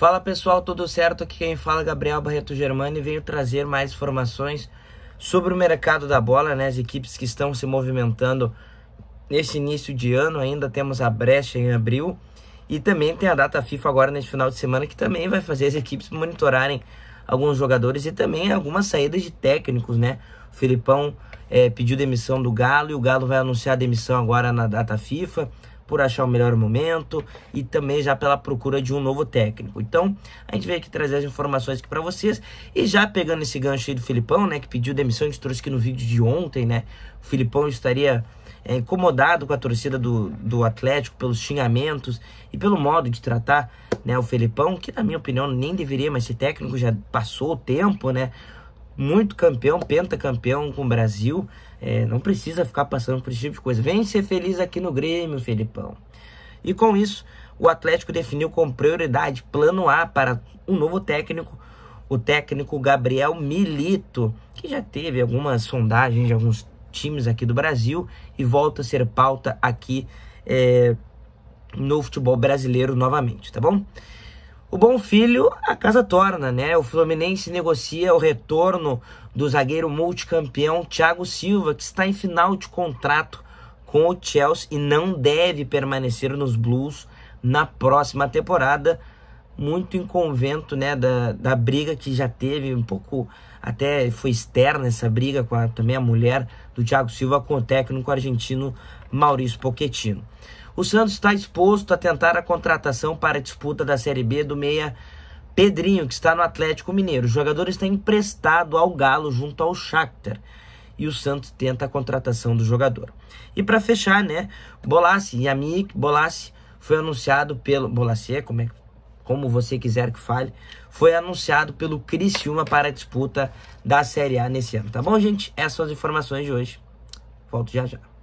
Fala pessoal, tudo certo? Aqui quem fala é Gabriel Barreto Germano e venho trazer mais informações sobre o mercado da bola, né? As equipes que estão se movimentando nesse início de ano, ainda temos a brecha em abril e também tem a data FIFA agora nesse final de semana que também vai fazer as equipes monitorarem alguns jogadores e também algumas saídas de técnicos, né? O Filipão é, pediu demissão do Galo e o Galo vai anunciar a demissão agora na data FIFA por achar o melhor momento e também já pela procura de um novo técnico. Então, a gente veio aqui trazer as informações aqui para vocês e já pegando esse gancho aí do Filipão, né, que pediu demissão, a gente trouxe aqui no vídeo de ontem, né, o Filipão estaria é, incomodado com a torcida do, do Atlético pelos xingamentos e pelo modo de tratar né, o Felipão, que na minha opinião nem deveria mais ser técnico, já passou o tempo, né? muito campeão, pentacampeão com o Brasil. É, não precisa ficar passando por esse tipo de coisa. Vem ser feliz aqui no Grêmio, Felipão. E com isso, o Atlético definiu com prioridade plano A para um novo técnico, o técnico Gabriel Milito, que já teve algumas sondagens de alguns times aqui do Brasil e volta a ser pauta aqui é, no futebol brasileiro novamente, tá bom? O Bom Filho, a casa torna, né? O Fluminense negocia o retorno do zagueiro multicampeão Thiago Silva, que está em final de contrato com o Chelsea e não deve permanecer nos Blues na próxima temporada. Muito em convento, né, da, da briga que já teve, um pouco até foi externa essa briga com a, também a mulher do Thiago Silva com o técnico argentino Maurício Pochettino. O Santos está disposto a tentar a contratação para a disputa da Série B do meia Pedrinho, que está no Atlético Mineiro. O jogador está emprestado ao Galo junto ao Shakhtar. E o Santos tenta a contratação do jogador. E para fechar, né, Bolassi, Yamik Bolassi foi anunciado pelo... Bolassi é como é como você quiser que fale, foi anunciado pelo Criciúma para a disputa da Série A nesse ano. Tá bom, gente? Essas são as informações de hoje. Volto já já.